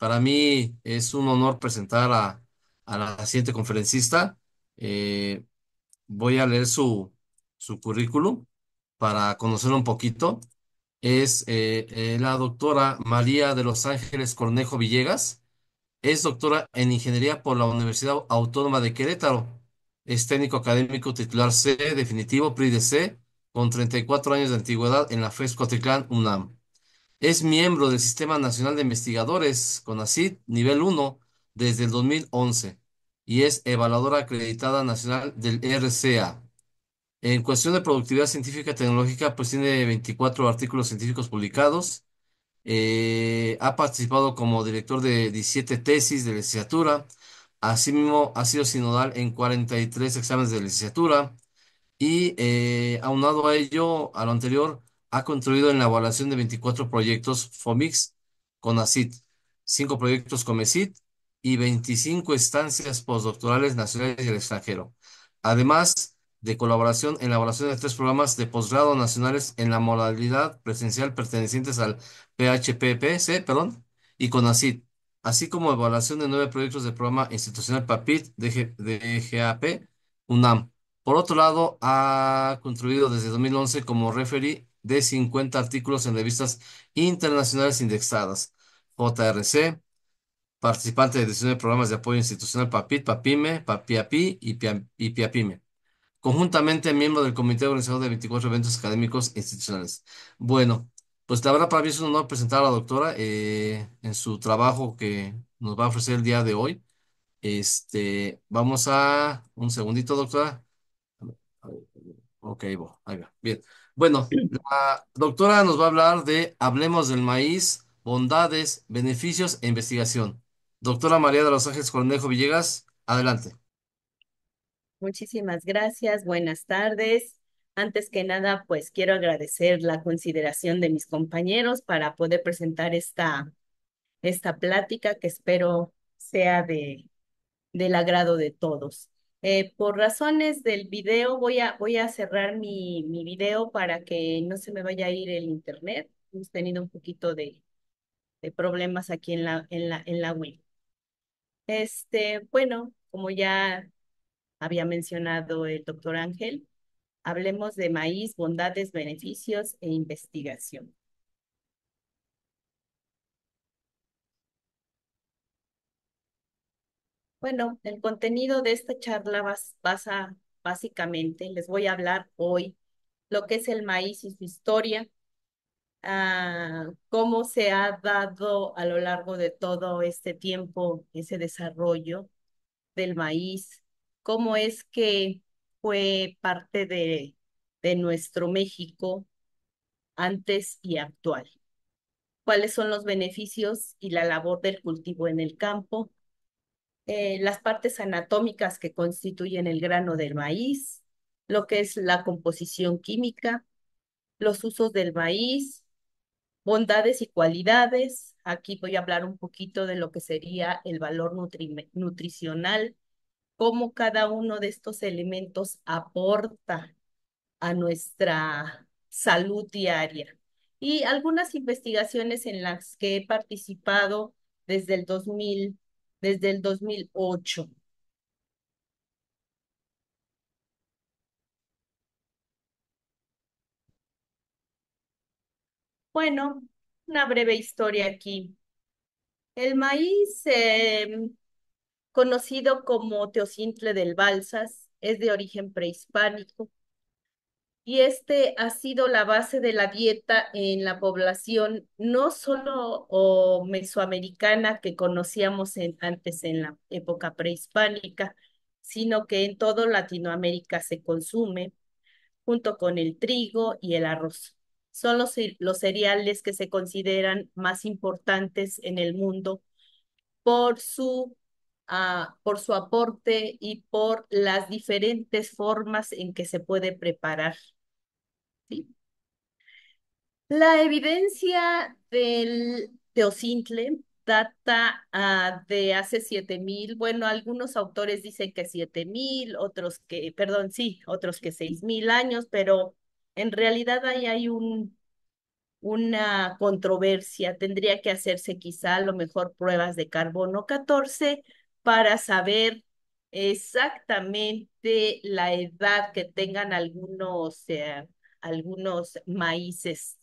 Para mí es un honor presentar a, la siguiente conferencista. Eh, voy a leer su, currículum para conocerlo un poquito. Es eh, eh, la doctora María de Los Ángeles Cornejo Villegas. Es doctora en Ingeniería por la Universidad Autónoma de Querétaro. Es técnico académico titular C, definitivo PRI con 34 años de antigüedad en la FES UNAM. Es miembro del Sistema Nacional de Investigadores, CONACYT, nivel 1, desde el 2011 y es evaluadora acreditada nacional del RCA. En cuestión de productividad científica y tecnológica, pues tiene 24 artículos científicos publicados. Eh, ha participado como director de 17 tesis de licenciatura. Asimismo, ha sido sinodal en 43 exámenes de licenciatura. Y eh, aunado a ello, a lo anterior, ha construido en la evaluación de 24 proyectos FOMIX con ACID, 5 proyectos COMECID y 25 estancias postdoctorales nacionales y el extranjero, además de colaboración en la evaluación de tres programas de posgrado nacionales en la modalidad presencial pertenecientes al PHPPC perdón, y con así como evaluación de nueve proyectos de programa institucional PAPIT de, GAP UNAM. Por otro lado, ha construido desde 2011 como referee de 50 artículos en revistas internacionales indexadas. JRC, participante de de programas de apoyo institucional PAPIT, PAPIME, PAPIAPI y PIAPIME. Conjuntamente miembro del comité organizador de 24 eventos académicos e institucionales. Bueno, pues la verdad para mí es un honor presentar a la doctora eh, en su trabajo que nos va a ofrecer el día de hoy. Este, vamos a un segundito, doctora. Ok, ahí va. Bien. Bueno, la doctora nos va a hablar de Hablemos del maíz, bondades, beneficios e investigación. Doctora María de los Ángeles Cornejo Villegas, adelante. Muchísimas gracias, buenas tardes. Antes que nada, pues quiero agradecer la consideración de mis compañeros para poder presentar esta, esta plática que espero sea de, del agrado de todos. Eh, por razones del video voy a, voy a cerrar mi, video para que no se me vaya a ir el internet. Hemos tenido un poquito de, problemas aquí en la, en la, en la web. Este, bueno, como ya había mencionado el doctor Ángel, hablemos de maíz, bondades, beneficios e investigación. Bueno, el contenido de esta charla basa básicamente, les voy a hablar hoy lo que es el maíz y su historia, ah, cómo se ha dado a lo largo de todo este tiempo ese desarrollo del maíz, cómo es que fue parte de, de nuestro México antes y actual, cuáles son los beneficios y la labor del cultivo en el campo eh, las partes anatómicas que constituyen el grano del maíz, lo que es la composición química, los usos del maíz, bondades y cualidades. Aquí voy a hablar un poquito de lo que sería el valor nutricional, cómo cada uno de estos elementos aporta a nuestra salud diaria. Y algunas investigaciones en las que he participado desde el 2000 desde el 2008. Bueno, una breve historia aquí. El maíz, em, conocido como teocintle del Balsas, es de origen prehispánico y este ha sido la base de la dieta en la población no solo mesoamericana que conocíamos antes en la época prehispánica, sino que en todo Latinoamérica se consume junto con el trigo y el arroz. Son los, cereales que se consideran más importantes en el mundo por su ah, por su aporte y por las diferentes formas en que se puede preparar. La evidencia del teocintle data ah, de hace 7000, bueno, algunos autores dicen que 7000, otros que, perdón, sí, otros que 6000 años, pero en realidad ahí hay un, una controversia, tendría que hacerse quizá a lo mejor pruebas de carbono 14 para saber exactamente la edad que tengan algunos eh, algunos maíces.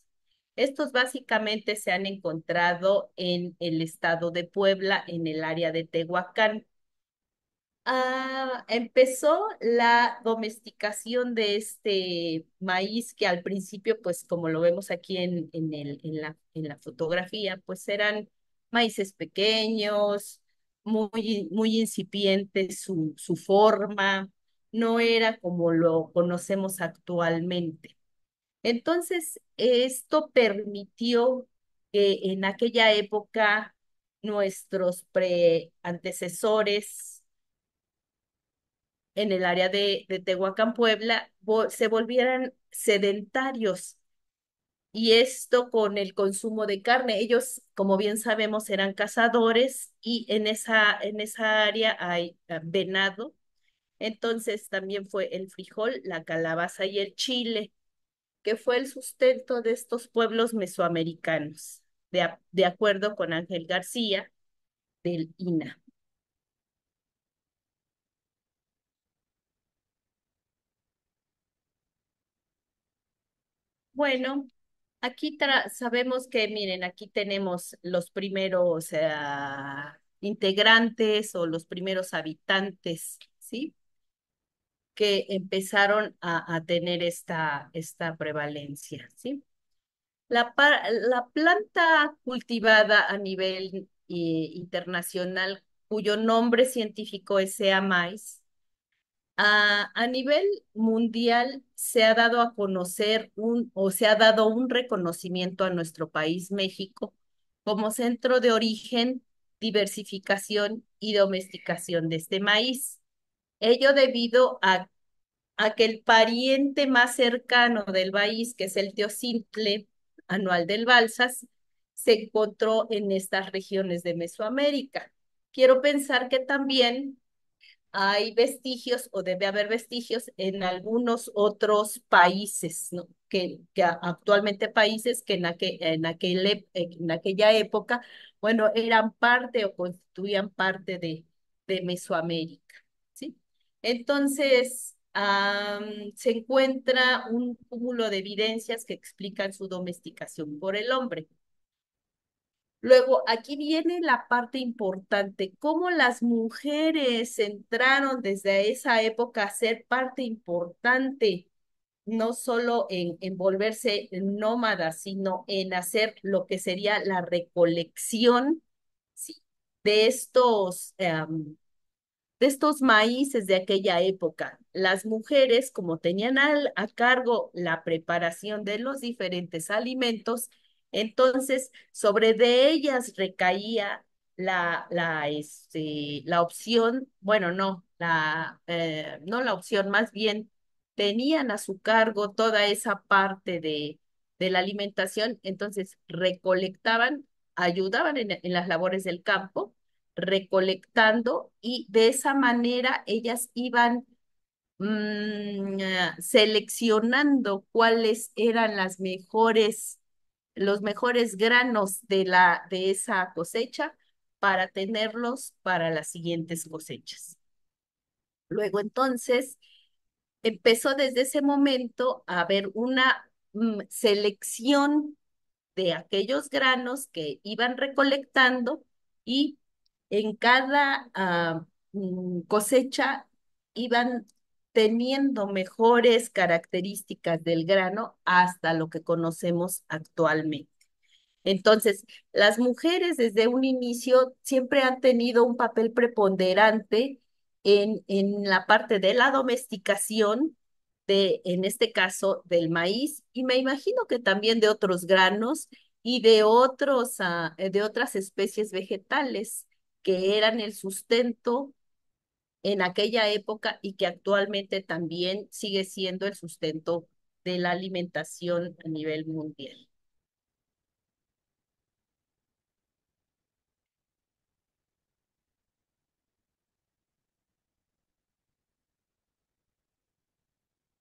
Estos básicamente se han encontrado en el estado de Puebla, en el área de Tehuacán. Ah, empezó la domesticación de este maíz que al principio, pues como lo vemos aquí en, en, el, la, en la fotografía, pues eran maíces pequeños, muy, muy incipientes su forma, no era como lo conocemos actualmente. Entonces, esto permitió que en aquella época nuestros preantecesores en el área de, de Tehuacán, Puebla, se volvieran sedentarios. Y esto con el consumo de carne. Ellos, como bien sabemos, eran cazadores y en esa, en esa área hay ah, venado. Entonces también fue el frijol, la calabaza y el chile que fue el sustento de estos pueblos mesoamericanos, de, acuerdo con Ángel García del INA. Bueno, aquí sabemos que, miren, aquí tenemos los primeros eh, integrantes o los primeros habitantes, ¿sí? que empezaron a, tener esta, esta prevalencia, ¿sí? La, la, planta cultivada a nivel eh, internacional, cuyo nombre científico es sea maíz, a, a, nivel mundial se ha dado a conocer un, o se ha dado un reconocimiento a nuestro país, México, como centro de origen, diversificación y domesticación de este maíz. Ello debido a, que el pariente más cercano del país, que es el Simple anual del Balsas, se encontró en estas regiones de Mesoamérica. Quiero pensar que también hay vestigios o debe haber vestigios en algunos otros países, que, actualmente países que en, aquella época, bueno, eran parte o constituían parte de Mesoamérica. Entonces, se encuentra un cúmulo de evidencias que explican su domesticación por el hombre. Luego, aquí viene la parte importante, cómo las mujeres entraron desde esa época a ser parte importante, no solo en, en volverse nómadas, sino en hacer lo que sería la recolección de estos de estos maíces de aquella época. Las mujeres, como tenían a cargo la preparación de los diferentes alimentos, entonces sobre de ellas recaía la, la, este, la opción, bueno, no, la, eh, no la opción, más bien tenían a su cargo toda esa parte de, de la alimentación, entonces recolectaban, ayudaban en las labores del campo recolectando y de esa manera ellas iban mm, ah, seleccionando cuáles eran las mejores, los mejores granos de, la, de esa cosecha para tenerlos para las siguientes cosechas. Luego entonces empezó desde ese momento a haber una mm, selección de aquellos granos que iban recolectando y en cada ah, mm, cosecha iban teniendo mejores características del grano hasta lo que conocemos actualmente. Entonces, las mujeres desde un inicio siempre han tenido un papel preponderante en, la parte de la domesticación, de, en este caso, del maíz, y me imagino que también de otros granos y de, otros, ah, de otras especies vegetales que eran el sustento en aquella época y que actualmente también sigue siendo el sustento de la alimentación a nivel mundial.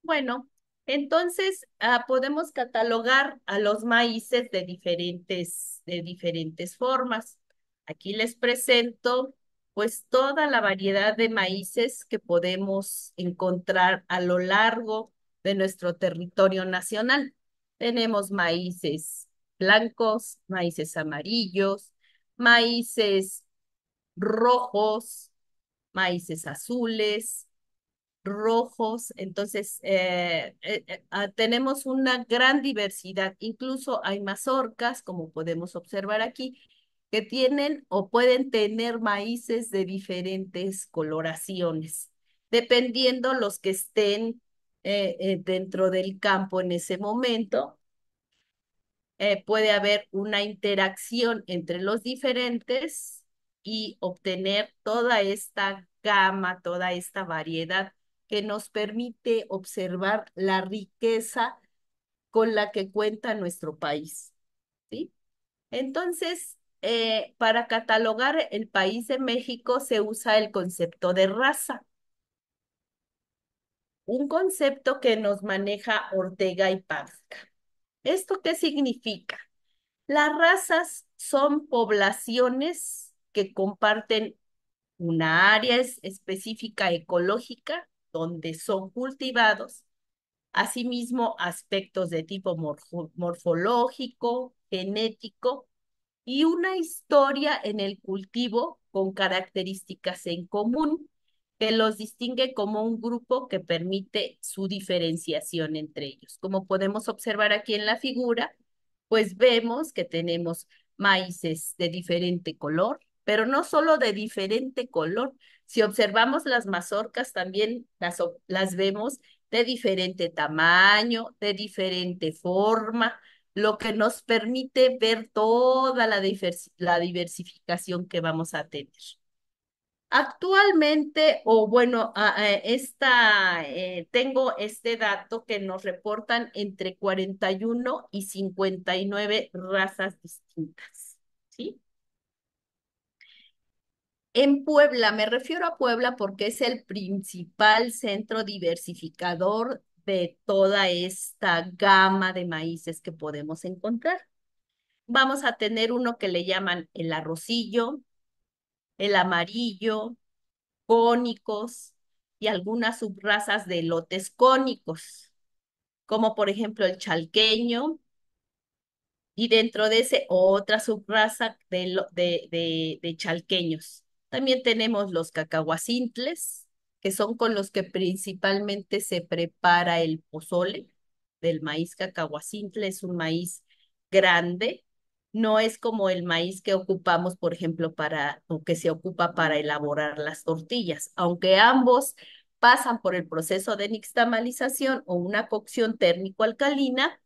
Bueno, entonces ah, podemos catalogar a los maíces de diferentes, de diferentes formas. Aquí les presento pues toda la variedad de maíces que podemos encontrar a lo largo de nuestro territorio nacional. Tenemos maíces blancos, maíces amarillos, maíces rojos, maíces azules, rojos. Entonces, eh, eh, eh, ah, tenemos una gran diversidad. Incluso hay mazorcas, como podemos observar aquí, que tienen o pueden tener maíces de diferentes coloraciones, dependiendo los que estén eh, eh, dentro del campo en ese momento. Eh, puede haber una interacción entre los diferentes y obtener toda esta gama, toda esta variedad que nos permite observar la riqueza con la que cuenta nuestro país. ¿sí? Entonces, eh, para catalogar el país de México se usa el concepto de raza. Un concepto que nos maneja Ortega y Pazca. ¿Esto qué significa? Las razas son poblaciones que comparten una área específica ecológica donde son cultivados, asimismo aspectos de tipo morfológico, genético y una historia en el cultivo con características en común que los distingue como un grupo que permite su diferenciación entre ellos. Como podemos observar aquí en la figura, pues vemos que tenemos maíces de diferente color, pero no solo de diferente color. Si observamos las mazorcas, también las, las vemos de diferente tamaño, de diferente forma, lo que nos permite ver toda la, la diversificación que vamos a tener. Actualmente, o bueno, esta, eh, tengo este dato que nos reportan entre 41 y 59 razas distintas, ¿sí? En Puebla, me refiero a Puebla porque es el principal centro diversificador de toda esta gama de maíces que podemos encontrar. Vamos a tener uno que le llaman el arrocillo, el amarillo, cónicos y algunas subrazas de lotes cónicos, como por ejemplo el chalqueño, y dentro de ese otra subraza de, de, chalqueños. También tenemos los cacahuacintles, que son con los que principalmente se prepara el pozole del maíz cacahuacintle. Es un maíz grande, no es como el maíz que ocupamos, por ejemplo, para o que se ocupa para elaborar las tortillas, aunque ambos pasan por el proceso de nixtamalización o una cocción térmico-alcalina,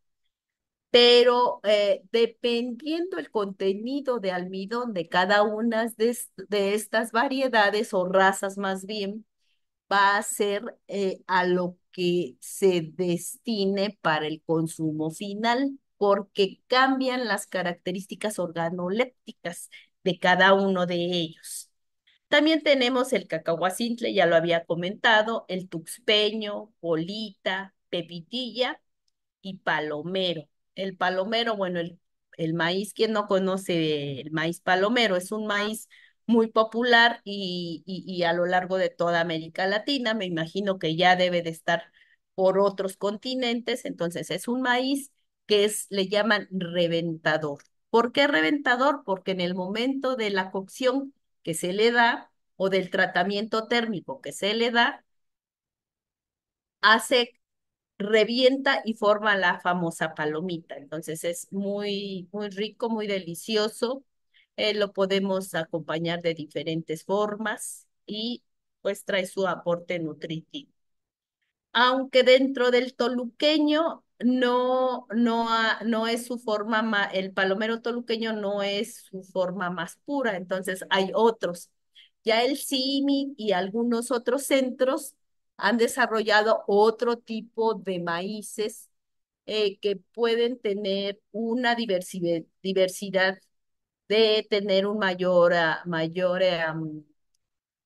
pero eh, dependiendo el contenido de almidón de cada una de estas variedades o razas más bien, va a ser eh, a lo que se destine para el consumo final, porque cambian las características organolépticas de cada uno de ellos. También tenemos el cacahuacintle, ya lo había comentado, el tuxpeño, bolita, pepitilla y palomero. El palomero, bueno, el, maíz, ¿quién no conoce el maíz palomero? Es un maíz muy popular y, a lo largo de toda América Latina. Me imagino que ya debe de estar por otros continentes. Entonces es un maíz que es, le llaman reventador. ¿Por qué reventador? Porque en el momento de la cocción que se le da o del tratamiento térmico que se le da, hace revienta y forma la famosa palomita. Entonces es muy, muy rico, muy delicioso eh, lo podemos acompañar de diferentes formas y pues trae su aporte nutritivo. Aunque dentro del toluqueño no, no, no es su forma, el palomero toluqueño no es su forma más pura, entonces hay otros. Ya el CIMI y algunos otros centros han desarrollado otro tipo de maíces eh, que pueden tener una diversidad de tener un mayor, ah, mayor em,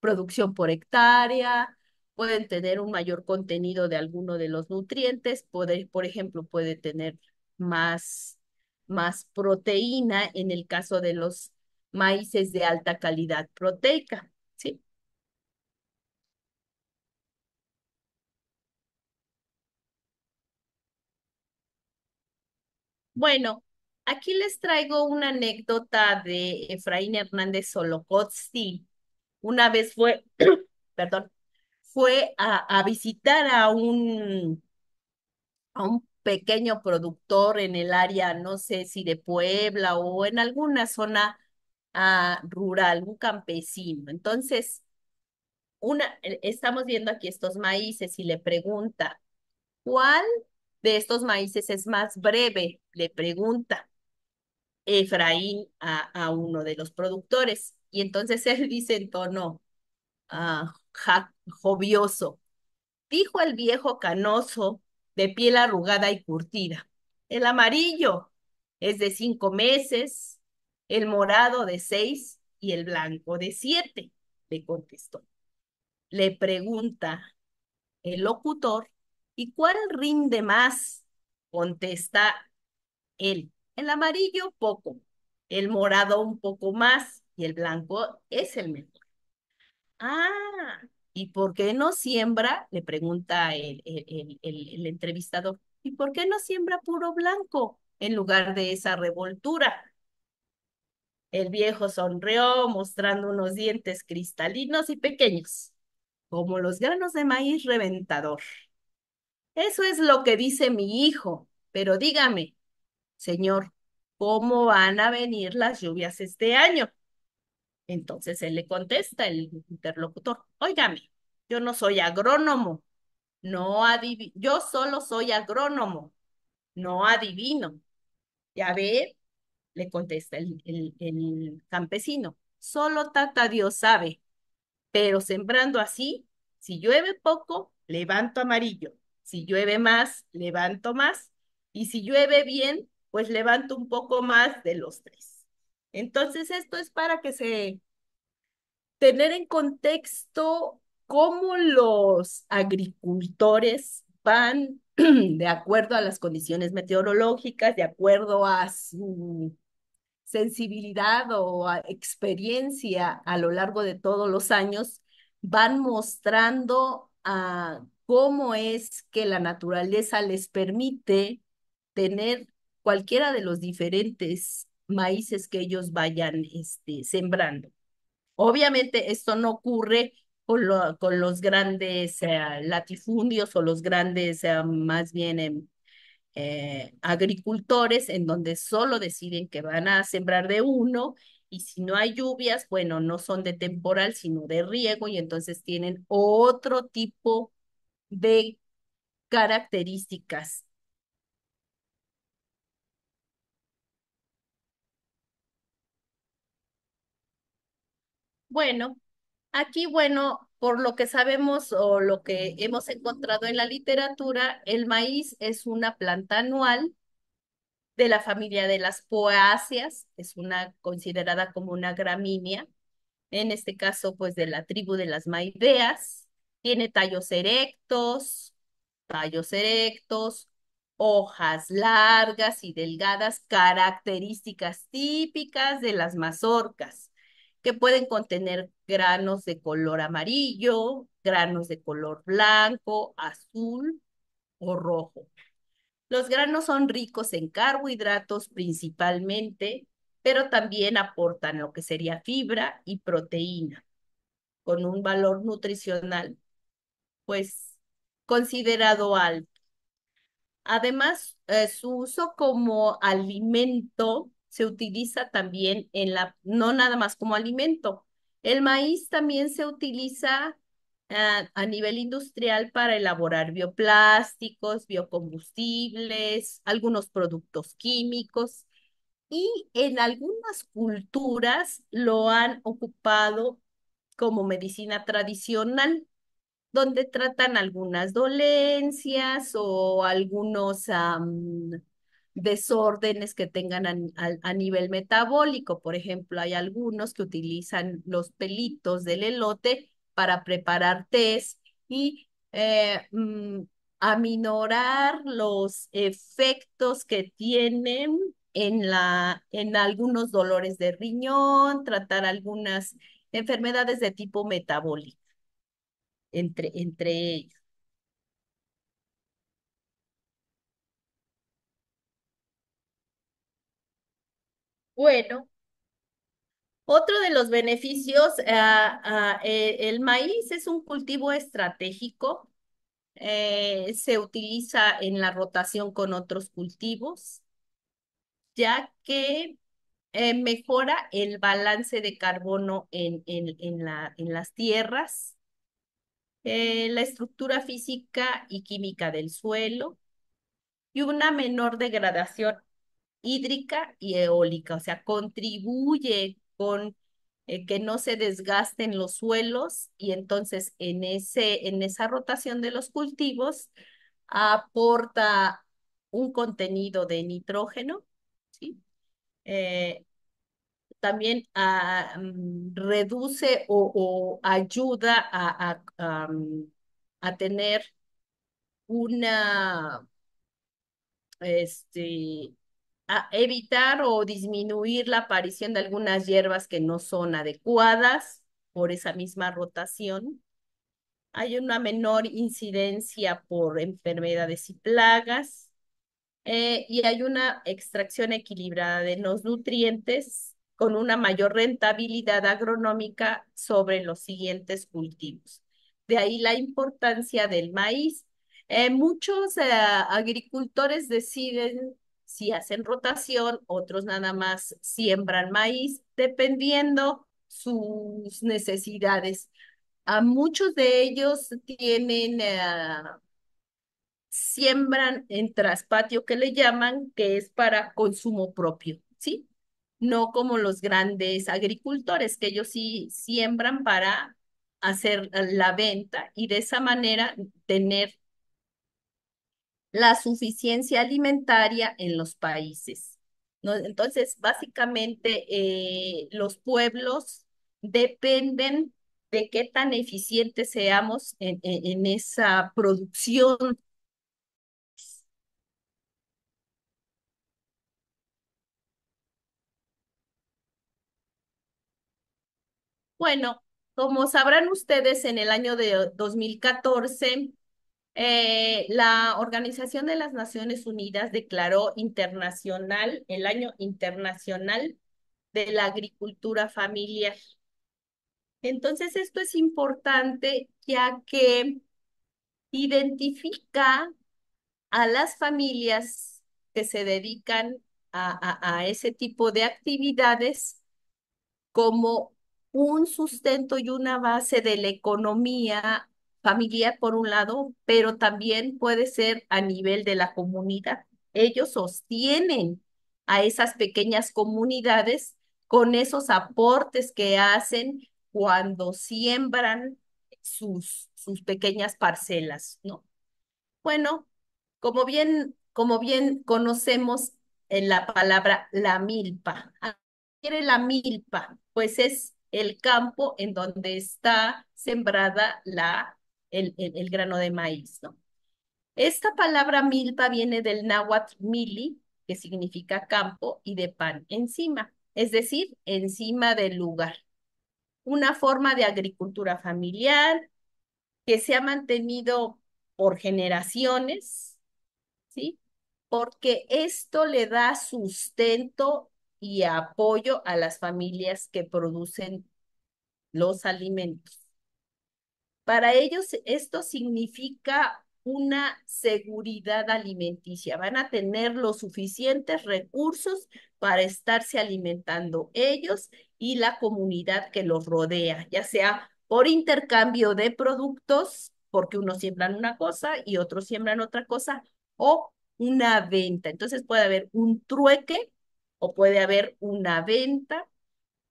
producción por hectárea, pueden tener un mayor contenido de alguno de los nutrientes, por ejemplo, puede tener más, más proteína en el caso de los maíces de alta calidad proteica. Bueno, Aquí les traigo una anécdota de Efraín Hernández Solocotzi. Una vez fue, perdón, fue a, visitar a un, a un pequeño productor en el área, no sé si de Puebla o en alguna zona ah, rural, un campesino. Entonces, una, eh, estamos viendo aquí estos maíces y le pregunta, ¿cuál de estos maíces es más breve? Le pregunta. Efraín a, uno de los productores. Y entonces él dice en tono ah, jovioso, dijo el viejo canoso de piel arrugada y curtida, el amarillo es de cinco meses, el morado de seis y el blanco de siete, le contestó. Le pregunta el locutor, ¿y cuál rinde más? Contesta él, el amarillo poco, el morado un poco más y el blanco es el mejor. Ah, ¿y por qué no siembra? Le pregunta el, entrevistador. ¿Y por qué no siembra puro blanco en lugar de esa revoltura? El viejo sonrió mostrando unos dientes cristalinos y pequeños, como los granos de maíz reventador. Eso es lo que dice mi hijo, pero dígame, Señor, ¿cómo van a venir las lluvias este año? Entonces él le contesta, el interlocutor, óigame, yo no soy agrónomo, no adivino, yo solo soy agrónomo, no adivino. Ya ve, le contesta el, el campesino, solo tata Dios sabe, pero sembrando así, si llueve poco, levanto amarillo, si llueve más, levanto más, y si llueve bien, pues levanto un poco más de los tres. Entonces, esto es para que se tener en contexto cómo los agricultores van de acuerdo a las condiciones meteorológicas, de acuerdo a su sensibilidad o experiencia a lo largo de todos los años, van mostrando ah, cómo es que la naturaleza les permite tener cualquiera de los diferentes maíces que ellos vayan este, sembrando. Obviamente esto no ocurre con, con los grandes eh, latifundios o los grandes eh, más bien em, eh, agricultores en donde solo deciden que van a sembrar de uno y si no hay lluvias, bueno, no son de temporal, sino de riego y entonces tienen otro tipo de características Bueno, aquí, bueno, por lo que sabemos o lo que hemos encontrado en la literatura, el maíz es una planta anual de la familia de las poáceas, es una considerada como una gramínea, en este caso, pues de la tribu de las maideas, tiene tallos erectos, tallos erectos, hojas largas y delgadas, características típicas de las mazorcas que pueden contener granos de color amarillo, granos de color blanco, azul o rojo. Los granos son ricos en carbohidratos principalmente, pero también aportan lo que sería fibra y proteína, con un valor nutricional pues considerado alto. Además, eh, su uso como alimento se utiliza también en la, no nada más como alimento. El maíz también se utiliza ah, a nivel industrial para elaborar bioplásticos, biocombustibles, algunos productos químicos y en algunas culturas lo han ocupado como medicina tradicional, donde tratan algunas dolencias o algunos desórdenes que tengan a, nivel metabólico. Por ejemplo, hay algunos que utilizan los pelitos del elote para preparar test y eh, mm, aminorar los efectos que tienen en, la, en algunos dolores de riñón, tratar algunas enfermedades de tipo metabólico, entre, entre ellos. Bueno, otro de los beneficios, ah, ah, eh, el maíz es un cultivo estratégico, eh, se utiliza en la rotación con otros cultivos, ya que eh, mejora el balance de carbono en, en, la, en las tierras, la estructura física y química del suelo y una menor degradación hídrica y eólica, o sea, contribuye con eh, que no se desgasten los suelos y entonces en, ese, en esa rotación de los cultivos aporta un contenido de nitrógeno, eh, también ah, mm, reduce o, ayuda a, a mm, tener una este, a evitar o disminuir la aparición de algunas hierbas que no son adecuadas por esa misma rotación. Hay una menor incidencia por enfermedades y plagas. Eh, y hay una extracción equilibrada de los nutrientes con una mayor rentabilidad agronómica sobre los siguientes cultivos. De ahí la importancia del maíz. Eh, muchos eh, agricultores deciden si hacen rotación, otros nada más siembran maíz, dependiendo sus necesidades. A muchos de ellos tienen, ah, siembran en traspatio que le llaman, que es para consumo propio, ¿sí? No como los grandes agricultores, que ellos sí siembran para hacer ah, la venta y de esa manera tener la suficiencia alimentaria en los países. Entonces, básicamente, eh, los pueblos dependen de qué tan eficientes seamos en, en esa producción. Bueno, como sabrán ustedes, en el año de 2014 eh, la Organización de las Naciones Unidas declaró internacional el Año Internacional de la Agricultura Familiar. Entonces, esto es importante ya que identifica a las familias que se dedican a, a ese tipo de actividades como un sustento y una base de la economía familiar por un lado, pero también puede ser a nivel de la comunidad. Ellos sostienen a esas pequeñas comunidades con esos aportes que hacen cuando siembran sus, sus pequeñas parcelas, ¿no? Bueno, como bien, como bien conocemos en la palabra la milpa. ¿Qué la milpa? Pues es el campo en donde está sembrada la el, grano de maíz, ¿no? Esta palabra milpa viene del náhuatl mili, que significa campo, y de pan encima, es decir, encima del lugar. Una forma de agricultura familiar que se ha mantenido por generaciones, ¿sí? Porque esto le da sustento y apoyo a las familias que producen los alimentos. Para ellos esto significa una seguridad alimenticia. Van a tener los suficientes recursos para estarse alimentando ellos y la comunidad que los rodea, ya sea por intercambio de productos, porque unos siembran una cosa y otros siembran otra cosa, o una venta. Entonces puede haber un trueque o puede haber una venta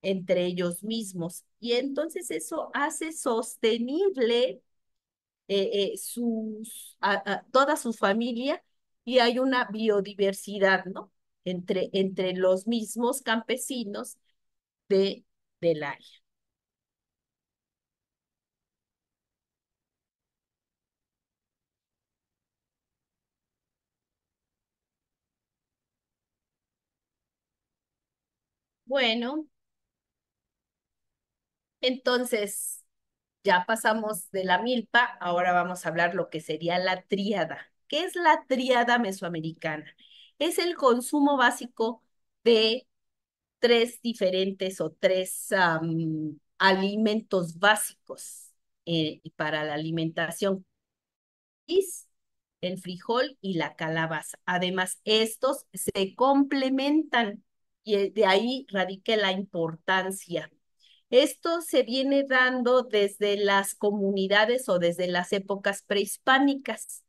entre ellos mismos. Y entonces eso hace sostenible eh, eh, sus, a, toda su familia y hay una biodiversidad, ¿no? Entre, entre los mismos campesinos de, del área. Bueno, entonces, ya pasamos de la milpa, ahora vamos a hablar lo que sería la tríada. ¿Qué es la tríada mesoamericana? Es el consumo básico de tres diferentes o tres alimentos básicos eh, para la alimentación. El frijol y la calabaza. Además, estos se complementan y eh, de ahí radica la importancia esto se viene dando desde las comunidades o desde las épocas prehispánicas,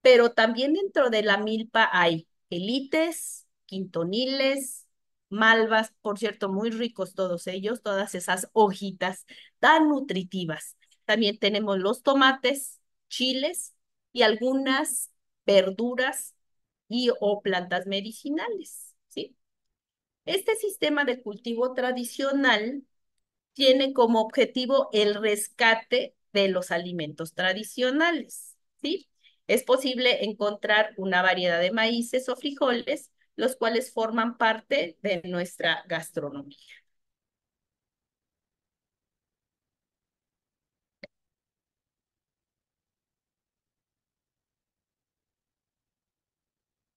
pero también dentro de la milpa hay elites, quintoniles, malvas, por cierto, muy ricos todos ellos, todas esas hojitas tan nutritivas. También tenemos los tomates, chiles y algunas verduras y o plantas medicinales, ¿sí? Este sistema de cultivo tradicional tiene como objetivo el rescate de los alimentos tradicionales, ¿sí? Es posible encontrar una variedad de maíces o frijoles, los cuales forman parte de nuestra gastronomía.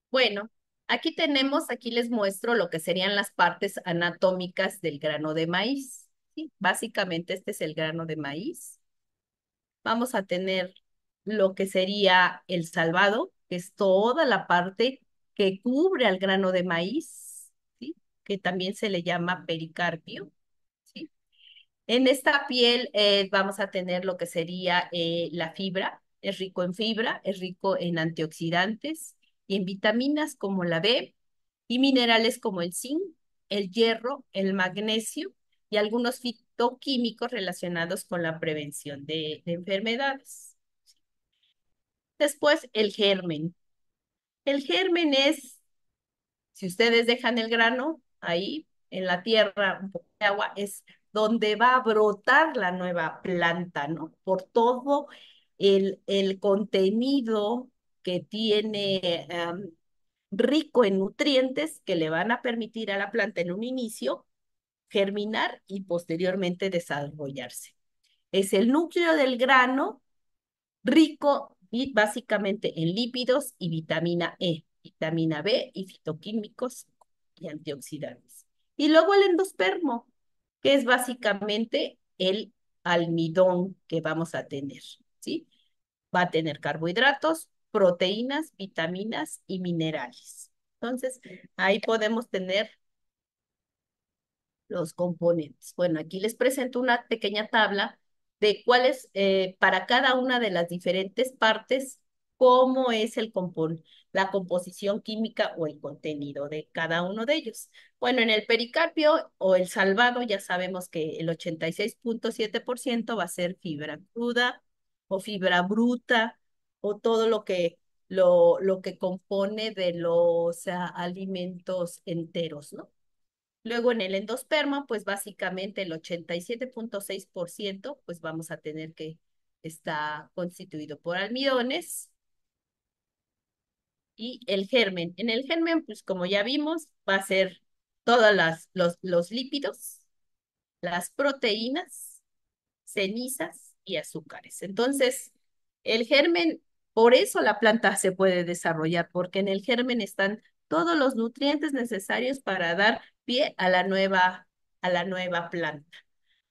Bueno, aquí tenemos, aquí les muestro lo que serían las partes anatómicas del grano de maíz. Básicamente este es el grano de maíz. Vamos a tener lo que sería el salvado, que es toda la parte que cubre al grano de maíz, que también se le llama pericarpio. En esta piel eh, vamos a tener lo que sería eh, la fibra, es rico en fibra, es rico en antioxidantes y en vitaminas como la B y minerales como el zinc, el hierro, el magnesio y algunos fitoquímicos relacionados con la prevención de, enfermedades. Después, el germen. El germen es, si ustedes dejan el grano ahí en la tierra, un poco de agua, es donde va a brotar la nueva planta, ¿no? Por todo el, el contenido que tiene rico en nutrientes que le van a permitir a la planta en un inicio germinar y posteriormente desarrollarse. Es el núcleo del grano rico básicamente en lípidos y vitamina E, vitamina B y fitoquímicos y antioxidantes. Y luego el endospermo, que es básicamente el almidón que vamos a tener, ¿sí? Va a tener carbohidratos, proteínas, vitaminas y minerales. Entonces, ahí podemos tener los componentes. Bueno, aquí les presento una pequeña tabla de cuáles eh, para cada una de las diferentes partes, cómo es el la composición química o el contenido de cada uno de ellos. Bueno, en el pericarpio o el salvado ya sabemos que el 86.7% va a ser fibra cruda o fibra bruta o todo lo que lo, lo que compone de los ah, alimentos enteros, ¿no? Luego en el endosperma, pues básicamente el 87.6%, pues vamos a tener que está constituido por almidones. Y el germen. En el germen, pues como ya vimos, va a ser todos los, los lípidos, las proteínas, cenizas y azúcares. Entonces, el germen, por eso la planta se puede desarrollar, porque en el germen están todos los nutrientes necesarios para dar pie a la nueva, a la nueva planta.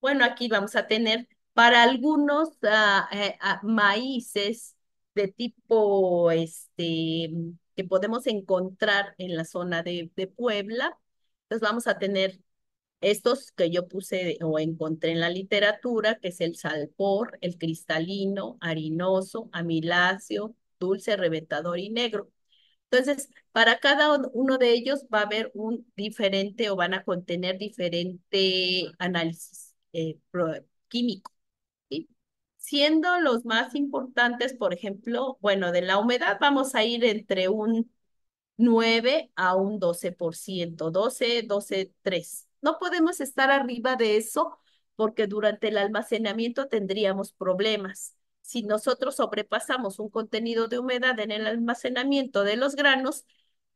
Bueno, aquí vamos a tener para algunos ah, eh, ah, maíces de tipo este, que podemos encontrar en la zona de, de Puebla. Entonces pues vamos a tener estos que yo puse o encontré en la literatura, que es el salpor, el cristalino, harinoso, amiláceo, dulce, reventador y negro. Entonces, para cada uno de ellos va a haber un diferente o van a contener diferente análisis eh, químico. Siendo los más importantes, por ejemplo, bueno, de la humedad vamos a ir entre un 9 a un 12%, 12, 12, 3. No podemos estar arriba de eso porque durante el almacenamiento tendríamos problemas. Si nosotros sobrepasamos un contenido de humedad en el almacenamiento de los granos,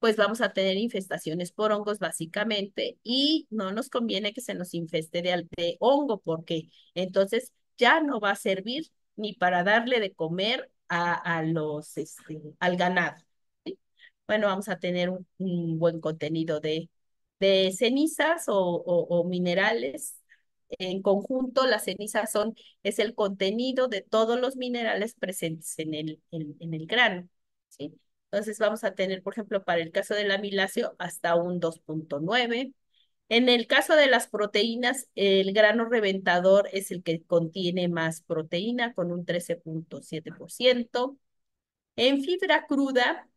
pues vamos a tener infestaciones por hongos básicamente y no nos conviene que se nos infeste de, de hongo porque entonces ya no va a servir ni para darle de comer a, los, este, al ganado. Bueno, vamos a tener un, buen contenido de, cenizas o minerales en conjunto, las cenizas son, es el contenido de todos los minerales presentes en el, en, el grano. ¿sí? Entonces vamos a tener, por ejemplo, para el caso del amiláceo, hasta un 2.9. En el caso de las proteínas, el grano reventador es el que contiene más proteína, con un 13.7%. En fibra cruda,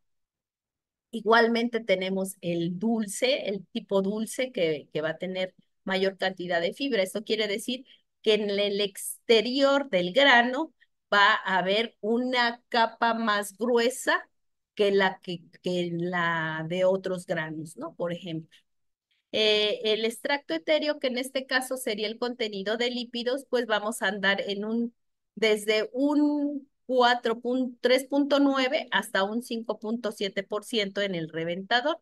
igualmente tenemos el dulce, el tipo dulce que, que va a tener mayor cantidad de fibra. Esto quiere decir que en el exterior del grano va a haber una capa más gruesa que la, que, la de otros granos, ¿no? Por ejemplo. Eh, el extracto etéreo, que en este caso sería el contenido de lípidos, pues vamos a andar en un, desde un 3.9 hasta un 5.7% en el reventador.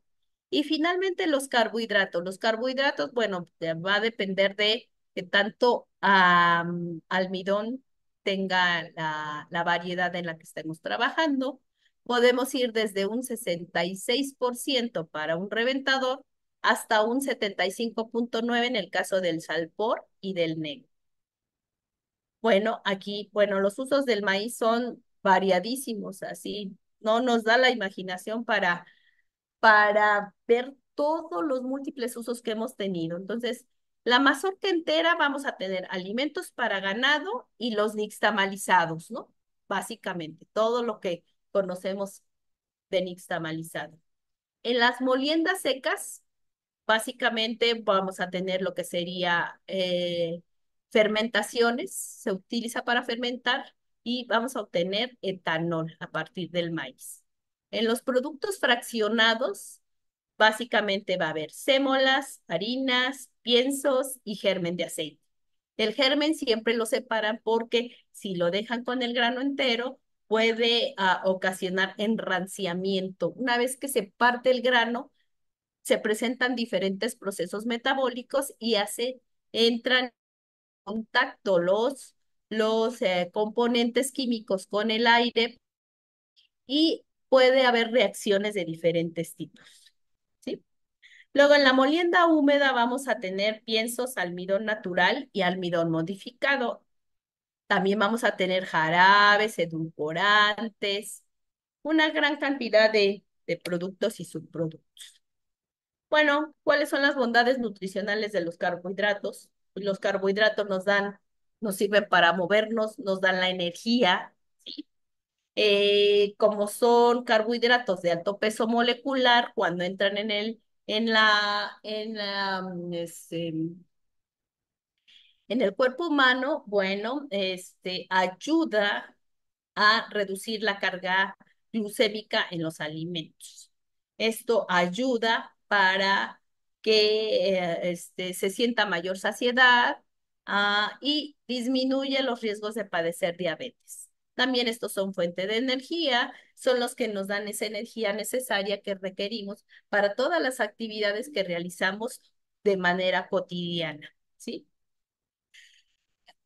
Y finalmente los carbohidratos. Los carbohidratos, bueno, va a depender de que tanto ah, almidón tenga la, la variedad en la que estemos trabajando. Podemos ir desde un 66% para un reventador hasta un 75.9 en el caso del salpor y del negro. Bueno, aquí, bueno, los usos del maíz son variadísimos, así no nos da la imaginación para para ver todos los múltiples usos que hemos tenido. Entonces, la mazorca entera vamos a tener alimentos para ganado y los nixtamalizados, ¿no? Básicamente, todo lo que conocemos de nixtamalizado. En las moliendas secas, básicamente vamos a tener lo que sería eh, fermentaciones, se utiliza para fermentar y vamos a obtener etanol a partir del maíz. En los productos fraccionados, básicamente va a haber sémolas, harinas, piensos y germen de aceite. El germen siempre lo separan porque si lo dejan con el grano entero, puede ah, ocasionar enranciamiento. Una vez que se parte el grano, se presentan diferentes procesos metabólicos y hace, entran en contacto los, eh, componentes químicos con el aire y puede haber reacciones de diferentes tipos. ¿sí? Luego en la molienda húmeda vamos a tener piensos, almidón natural y almidón modificado. También vamos a tener jarabes, edulcorantes, una gran cantidad de, de productos y subproductos. Bueno, ¿cuáles son las bondades nutricionales de los carbohidratos? Pues los carbohidratos nos dan, nos sirven para movernos, nos dan la energía, ¿sí? Eh, como son carbohidratos de alto peso molecular, cuando entran en el, en la, en mm, este, en el cuerpo humano, bueno, este, ayuda a reducir la carga glucémica en los alimentos. Esto ayuda para que eh, este, se sienta mayor saciedad ah, y disminuye los riesgos de padecer diabetes. También estos son fuente de energía, son los que nos dan esa energía necesaria que requerimos para todas las actividades que realizamos de manera cotidiana, ¿sí?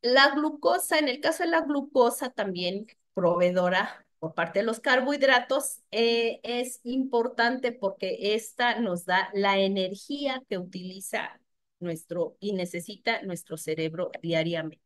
La glucosa, en el caso de la glucosa, también proveedora por parte de los carbohidratos, eh, es importante porque esta nos da la energía que utiliza nuestro y necesita nuestro cerebro diariamente.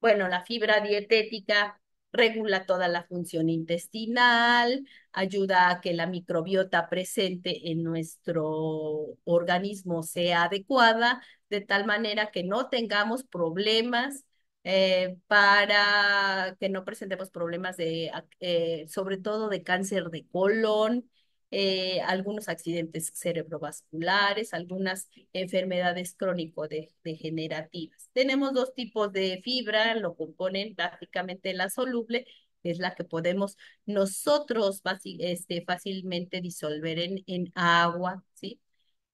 Bueno, la fibra dietética regula toda la función intestinal, ayuda a que la microbiota presente en nuestro organismo sea adecuada, de tal manera que no tengamos problemas eh, para que no presentemos problemas de, eh, sobre todo de cáncer de colon, eh, algunos accidentes cerebrovasculares, algunas enfermedades crónico-degenerativas. Tenemos dos tipos de fibra, lo componen prácticamente la soluble, es la que podemos nosotros este, fácilmente disolver en, en agua, ¿sí?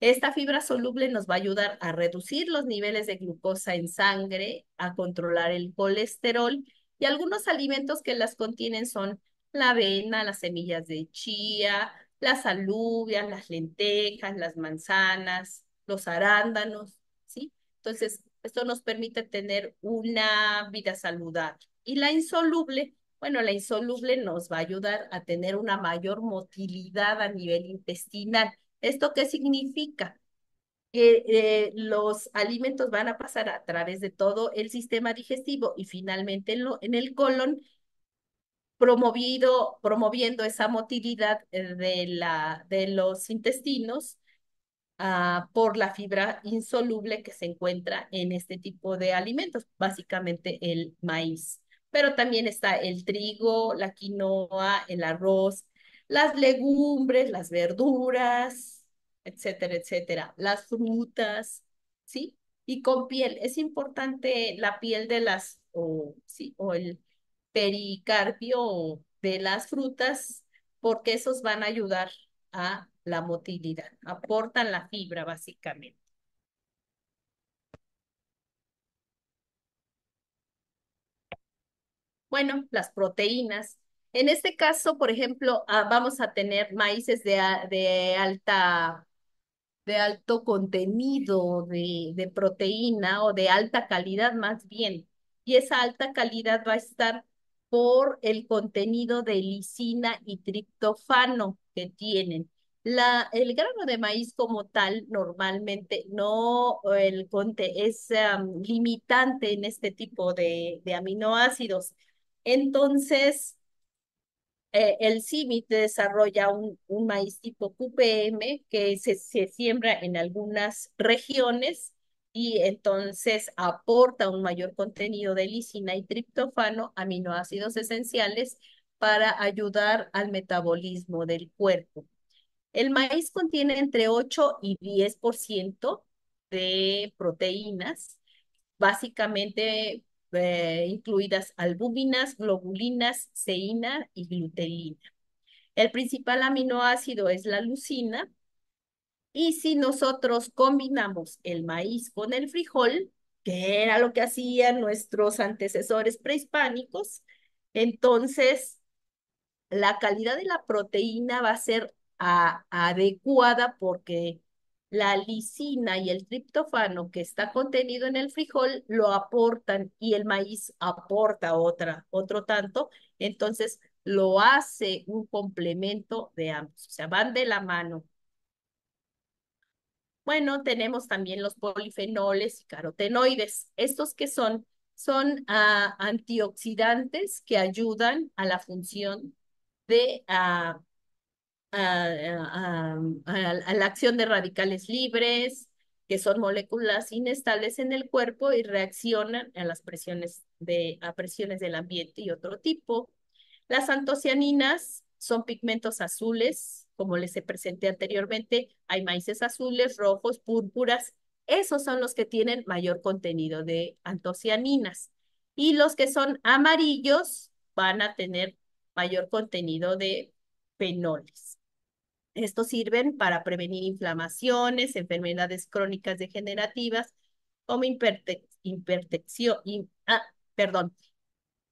Esta fibra soluble nos va a ayudar a reducir los niveles de glucosa en sangre, a controlar el colesterol y algunos alimentos que las contienen son la avena, las semillas de chía, las alubias, las lentejas, las manzanas, los arándanos, ¿sí? Entonces, esto nos permite tener una vida saludable. Y la insoluble, bueno, la insoluble nos va a ayudar a tener una mayor motilidad a nivel intestinal. ¿Esto qué significa? que eh, eh, los alimentos van a pasar a través de todo el sistema digestivo y finalmente lo, en el colon promovido, promoviendo esa motilidad eh, de, la, de los intestinos ah, por la fibra insoluble que se encuentra en este tipo de alimentos, básicamente el maíz. Pero también está el trigo, la quinoa, el arroz, las legumbres, las verduras, etcétera, etcétera, las frutas, ¿sí? Y con piel, es importante la piel de las, o, sí, o el, pericardio de las frutas porque esos van a ayudar a la motilidad, aportan la fibra básicamente. Bueno, las proteínas. En este caso, por ejemplo, ah, vamos a tener maíces de, alta de alto contenido de, de proteína o de alta calidad más bien. Y esa alta calidad va a estar por el contenido de lisina y triptofano que tienen. La, el grano de maíz como tal normalmente no el conte, es limitante en este tipo de, aminoácidos. Entonces, eh, el CIMIT desarrolla un, un, maíz tipo QPM que se siembra en algunas regiones y entonces aporta un mayor contenido de lisina y triptofano, aminoácidos esenciales, para ayudar al metabolismo del cuerpo. El maíz contiene entre 8 y 10% de proteínas, básicamente eh, incluidas albúminas, globulinas, ceína y glutelina. El principal aminoácido es la lucina, y si nosotros combinamos el maíz con el frijol, que era lo que hacían nuestros antecesores prehispánicos, entonces la calidad de la proteína va a ser adecuada porque la lisina y el triptofano que está contenido en el frijol lo aportan y el maíz aporta otra, otro tanto, entonces lo hace un complemento de ambos, o sea, van de la mano. Bueno, tenemos también los polifenoles y carotenoides. ¿Estos que son? Son ah, antioxidantes que ayudan a la función de ah, ah, a la acción de radicales libres, que son moléculas inestables en el cuerpo y reaccionan a las presiones, de, a presiones del ambiente y otro tipo. Las antocianinas son pigmentos azules como les presenté anteriormente, hay maíces azules, rojos, púrpuras. Esos son los que tienen mayor contenido de antocianinas. Y los que son amarillos van a tener mayor contenido de fenoles. Estos sirven para prevenir inflamaciones, enfermedades crónicas degenerativas, como hipertensión, ah,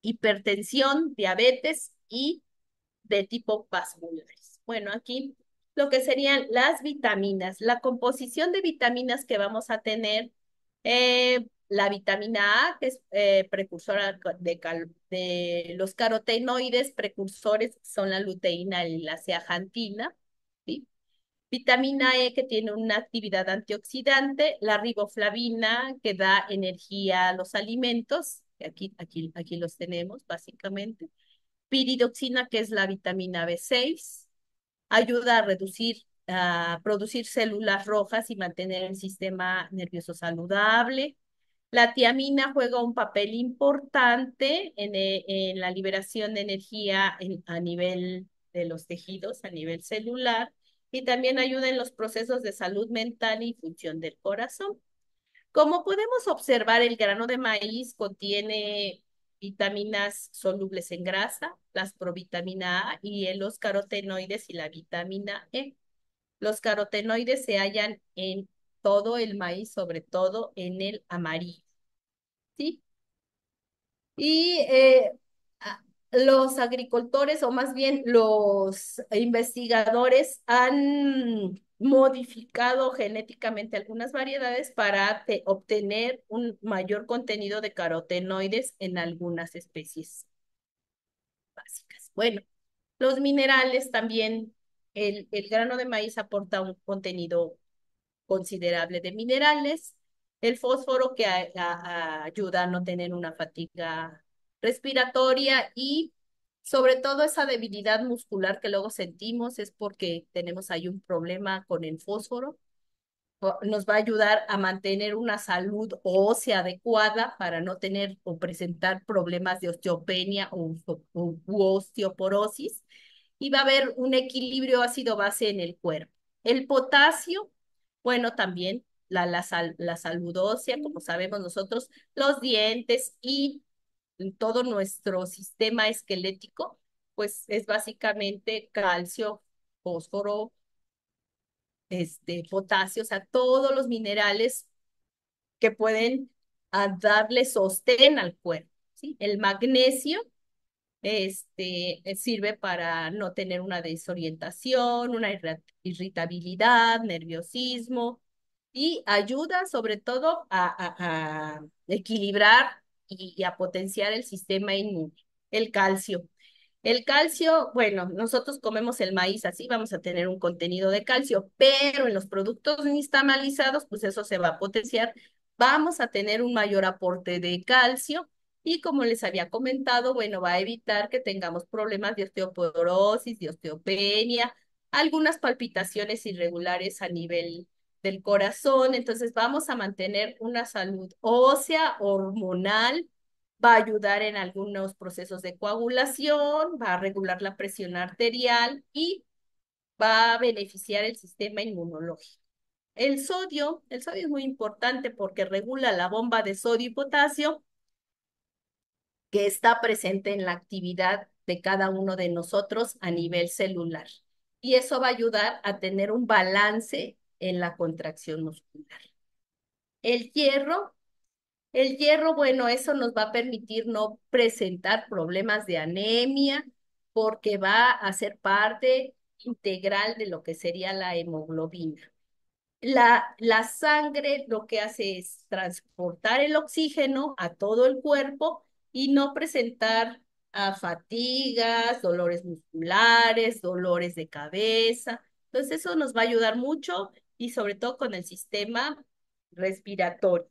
hipertensión, diabetes y de tipo vascular. Bueno, aquí lo que serían las vitaminas, la composición de vitaminas que vamos a tener, eh, la vitamina A, que es eh, precursora de, los carotenoides, precursores son la luteína y la ceajantina, Vitamina E que tiene una actividad antioxidante, la riboflavina que da energía a los alimentos, aquí, aquí, aquí los tenemos básicamente, piridoxina que es la vitamina B6, ayuda a reducir, a producir células rojas y mantener el sistema nervioso saludable. La tiamina juega un papel importante en, eh, la liberación de energía a nivel de los tejidos, a nivel celular, y también ayuda en los procesos de salud mental y función del corazón. Como podemos observar, el grano de maíz contiene vitaminas solubles en grasa, las provitamina A y los carotenoides y la vitamina E. Los carotenoides se hallan en todo el maíz, sobre todo en el amarillo. ¿Sí? Y eh, los agricultores o más bien los investigadores han modificado genéticamente algunas variedades para obtener un mayor contenido de carotenoides en algunas especies básicas. Bueno, los minerales también, el, el grano de maíz aporta un contenido considerable de minerales, el fósforo que ayuda a no tener una fatiga respiratoria y sobre todo esa debilidad muscular que luego sentimos es porque tenemos ahí un problema con el fósforo. Nos va a ayudar a mantener una salud ósea adecuada para no tener o presentar problemas de osteopenia o, osteoporosis. Y va a haber un equilibrio ácido-base en el cuerpo. El potasio, bueno, también la, la, la salud ósea, como sabemos nosotros, los dientes y en todo nuestro sistema esquelético, pues es básicamente calcio, fósforo, este, potasio, o sea, todos los minerales que pueden darle sostén al cuerpo. El magnesio este, eh, sirve para no tener una desorientación, una irritabilidad, nerviosismo y ayuda sobre todo a equilibrar y a potenciar el sistema inmune. El calcio. El calcio, bueno, nosotros comemos el maíz así, vamos a tener un contenido de calcio, pero en los productos nixtamalizados, pues eso se va a potenciar. Vamos a tener un mayor aporte de calcio y como les había comentado, bueno, va a evitar que tengamos problemas de osteoporosis, de osteopenia, algunas palpitaciones irregulares a nivel del corazón, entonces vamos a mantener una salud ósea, hormonal, va a ayudar en algunos procesos de coagulación, va a regular la presión arterial y va a beneficiar el sistema inmunológico. El sodio, el sodio es muy importante porque regula la bomba de sodio y potasio que está presente en la actividad de cada uno de nosotros a nivel celular. Y eso va a ayudar a tener un balance en la contracción muscular. El hierro, el hierro, bueno, eso nos va a permitir no presentar problemas de anemia porque va a ser parte integral de lo que sería la hemoglobina. La, la sangre lo que hace es transportar el oxígeno a todo el cuerpo y no presentar a fatigas, dolores musculares, dolores de cabeza. Entonces eso nos va a ayudar mucho y sobre todo con el sistema respiratorio.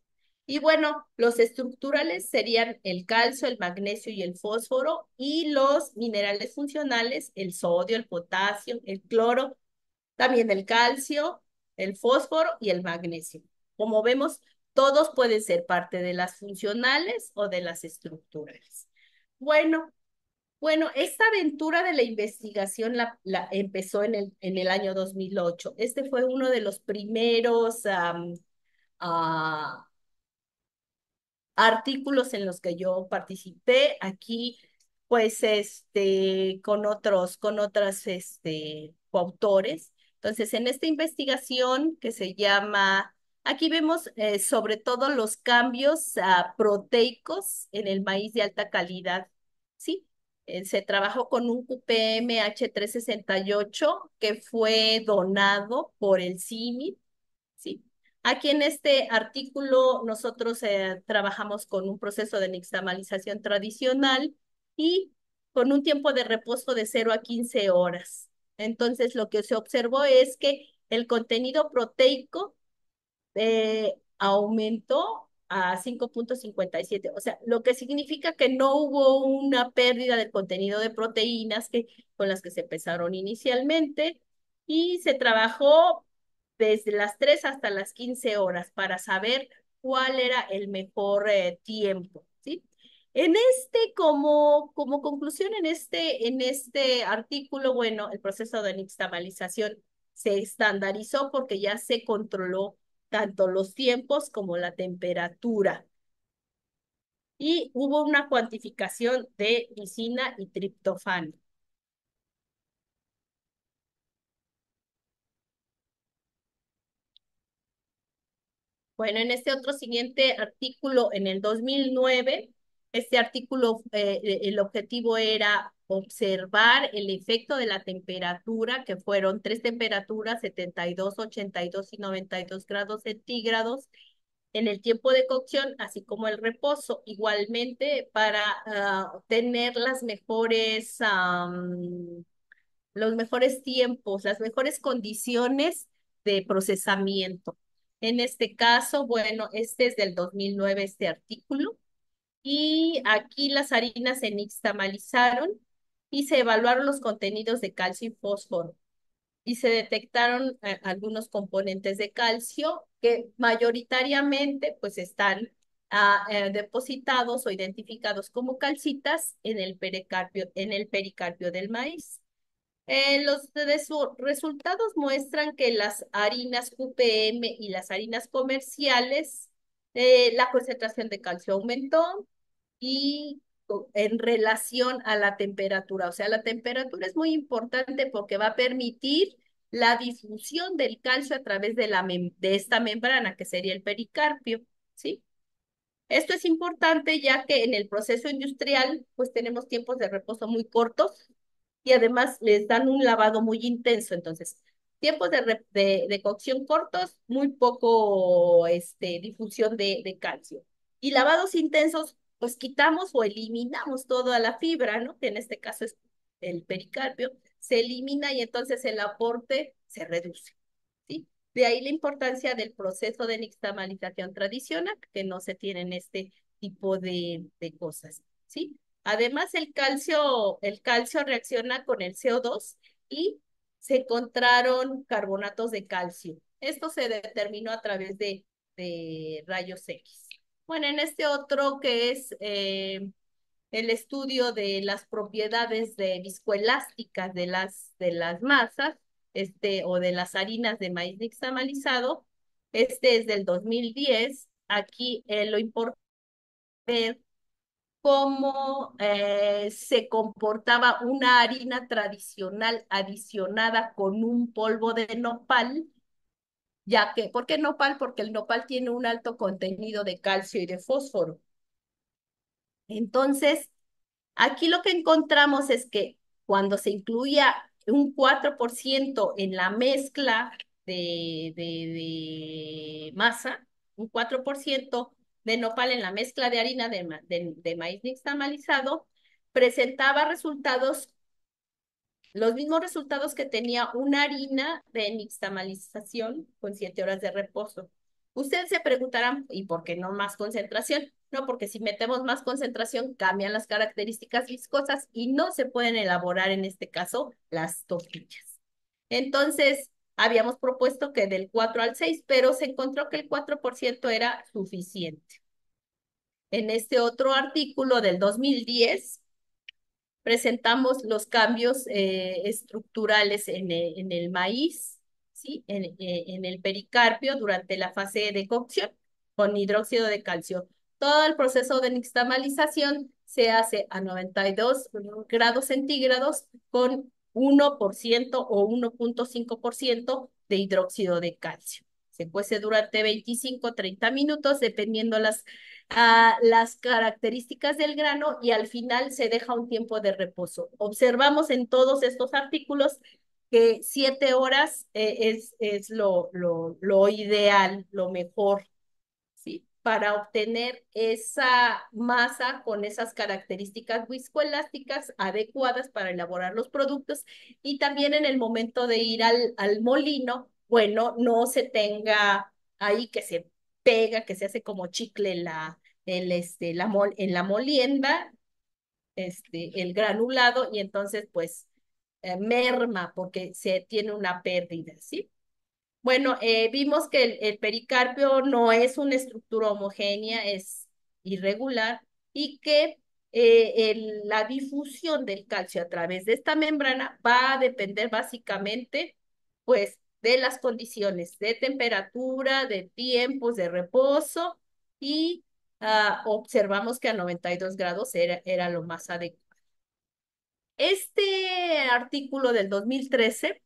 Y bueno, los estructurales serían el calcio, el magnesio y el fósforo, y los minerales funcionales, el sodio, el potasio, el cloro, también el calcio, el fósforo y el magnesio. Como vemos, todos pueden ser parte de las funcionales o de las estructurales. Bueno, bueno, esta aventura de la investigación la, empezó en el, en el año 2008. Este fue uno de los primeros ah, artículos en los que yo participé aquí, pues, este, con otros, con otras, este, coautores. Entonces, en esta investigación que se llama, aquí vemos eh, sobre todo los cambios ah, proteicos en el maíz de alta calidad eh, se trabajó con un qpmh 368 que fue donado por el CIMI. ¿sí? Aquí en este artículo nosotros eh, trabajamos con un proceso de nixtamalización tradicional y con un tiempo de reposo de 0 a 15 horas. Entonces lo que se observó es que el contenido proteico eh, aumentó a 5.57. O sea, lo que significa que no hubo una pérdida del contenido de proteínas que, con las que se empezaron inicialmente y se trabajó desde las 3 hasta las 15 horas para saber cuál era el mejor eh, tiempo. ¿sí? En este, como, como conclusión en este, en este artículo, bueno, el proceso de nixtamalización se estandarizó porque ya se controló tanto los tiempos como la temperatura. Y hubo una cuantificación de lisina y triptofano. Bueno, en este otro siguiente artículo, en el 2009, este artículo, eh, el objetivo era observar el efecto de la temperatura, que fueron tres temperaturas, 72, 82 y 92 grados centígrados, en el tiempo de cocción, así como el reposo. Igualmente, para ah, obtener tener las mejores, los mejores tiempos, las mejores condiciones de procesamiento. En este caso, bueno, este es del 2009, este artículo. Y aquí las harinas se nixtamalizaron y se evaluaron los contenidos de calcio y fósforo y se detectaron eh, algunos componentes de calcio que mayoritariamente pues están ah, eh, depositados o identificados como calcitas en el pericarpio, en el pericarpio del maíz. Eh, los resultados muestran que las harinas UPM y las harinas comerciales, la concentración de calcio aumentó y en relación a la temperatura. O sea, la temperatura es muy importante porque va a permitir la difusión del calcio a través de, la de esta membrana, que sería el pericarpio, ¿sí? Esto es importante ya que en el proceso industrial, pues tenemos tiempos de reposo muy cortos y además les dan un lavado muy intenso. Entonces, tiempos de, de, cocción cortos, muy poco este, difusión de calcio. Y lavados intensos pues quitamos o eliminamos toda la fibra, ¿no? Que en este caso es el pericarpio, se elimina y entonces el aporte se reduce, ¿sí? De ahí la importancia del proceso de nixtamalización tradicional, que no se en este tipo de, cosas, ¿sí? Además, el calcio, el calcio reacciona con el CO2 y se encontraron carbonatos de calcio. Esto se determinó a través de rayos X. Bueno, en este otro que es eh, el estudio de las propiedades de viscoelásticas de las, de las masas este, o de las harinas de maíz nixtamalizado, este es del 2010. Aquí eh, lo importante ver cómo eh, se comportaba una harina tradicional adicionada con un polvo de nopal ya que, ¿por qué nopal? Porque el nopal tiene un alto contenido de calcio y de fósforo. Entonces, aquí lo que encontramos es que cuando se incluía un 4% en la mezcla de, masa, un 4% de nopal en la mezcla de harina de, de maíz nixtamalizado, presentaba resultados los mismos resultados que tenía una harina de nixtamalización con siete horas de reposo. Ustedes se preguntarán, ¿y por qué no más concentración? No, porque si metemos más concentración, cambian las características viscosas y no se pueden elaborar, en este caso, las tortillas. Entonces, habíamos propuesto que del 4 al 6, pero se encontró que el 4% era suficiente. En este otro artículo del 2010, presentamos los cambios eh, estructurales en el, maíz, ¿sí? En, eh, en, el pericarpio durante la fase de cocción con hidróxido de calcio. Todo el proceso de nixtamalización se hace a 92 grados centígrados con 1% o 1.5% de hidróxido de calcio. Se puede durante 25, 30 minutos, dependiendo las, ah, las características del grano, y al final se deja un tiempo de reposo. Observamos en todos estos artículos que siete horas eh, es, es lo, lo, lo ideal, lo mejor, ¿sí? Para obtener esa masa con esas características viscoelásticas adecuadas para elaborar los productos y también en el momento de ir al, al molino, bueno, no se tenga ahí que se pega, que se hace como chicle la, el, este, la en la molienda, este, el granulado, y entonces pues eh, merma porque se tiene una pérdida, ¿sí? Bueno, eh, vimos que el, pericarpio no es una estructura homogénea, es irregular y que eh, la difusión del calcio a través de esta membrana va a depender básicamente pues de las condiciones de temperatura, de tiempos de reposo y ah, observamos que a 92 grados era, era lo más adecuado. Este artículo del 2013,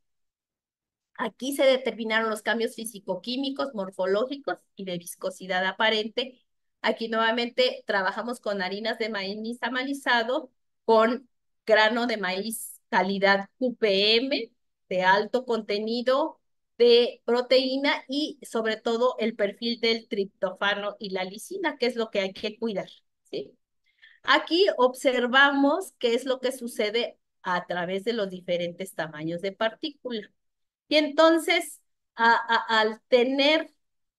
aquí se determinaron los cambios físico-químicos, morfológicos y de viscosidad aparente. Aquí nuevamente trabajamos con harinas de maíz amalizado con grano de maíz calidad QPM de alto contenido de proteína y sobre todo el perfil del triptofano y la lisina, que es lo que hay que cuidar. Aquí observamos qué es lo que sucede a través de los diferentes tamaños de partícula. Y entonces, al tener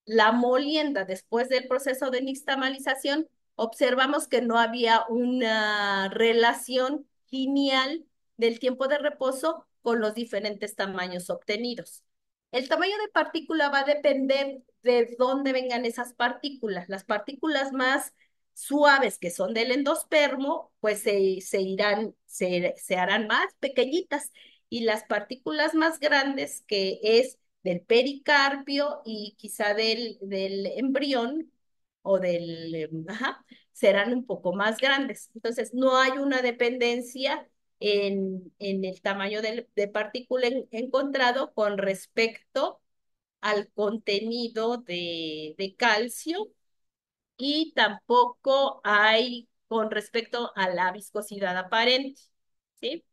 la molienda después del proceso de nixtamalización, observamos que no había una relación lineal del tiempo de reposo con los diferentes tamaños obtenidos. El tamaño de partícula va a depender de dónde vengan esas partículas. Las partículas más suaves que son del endospermo, pues se, irán, se, harán más pequeñitas y las partículas más grandes que es del pericarpio y quizá del, embrión o del, em, serán un poco más grandes. Entonces, no hay una dependencia en, el tamaño de, partícula encontrado con respecto al contenido de, de calcio y tampoco hay con respecto a la viscosidad aparente. ¿sí?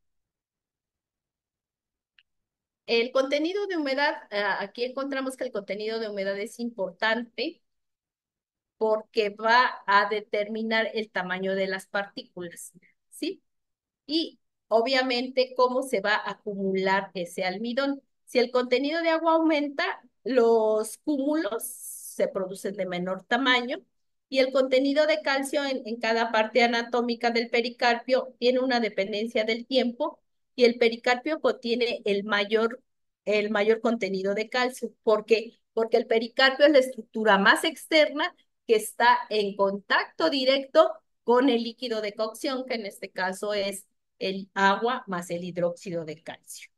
El contenido de humedad, ah, aquí encontramos que el contenido de humedad es importante porque va a determinar el tamaño de las partículas, ¿sí? Y obviamente cómo se va a acumular ese almidón. Si el contenido de agua aumenta, los cúmulos se producen de menor tamaño y el contenido de calcio en, cada parte anatómica del pericarpio tiene una dependencia del tiempo y el pericarpio contiene el mayor, el mayor contenido de calcio. ¿Por qué? Porque el pericarpio es la estructura más externa que está en contacto directo con el líquido de cocción, que en este caso es el agua más el hidróxido de calcio.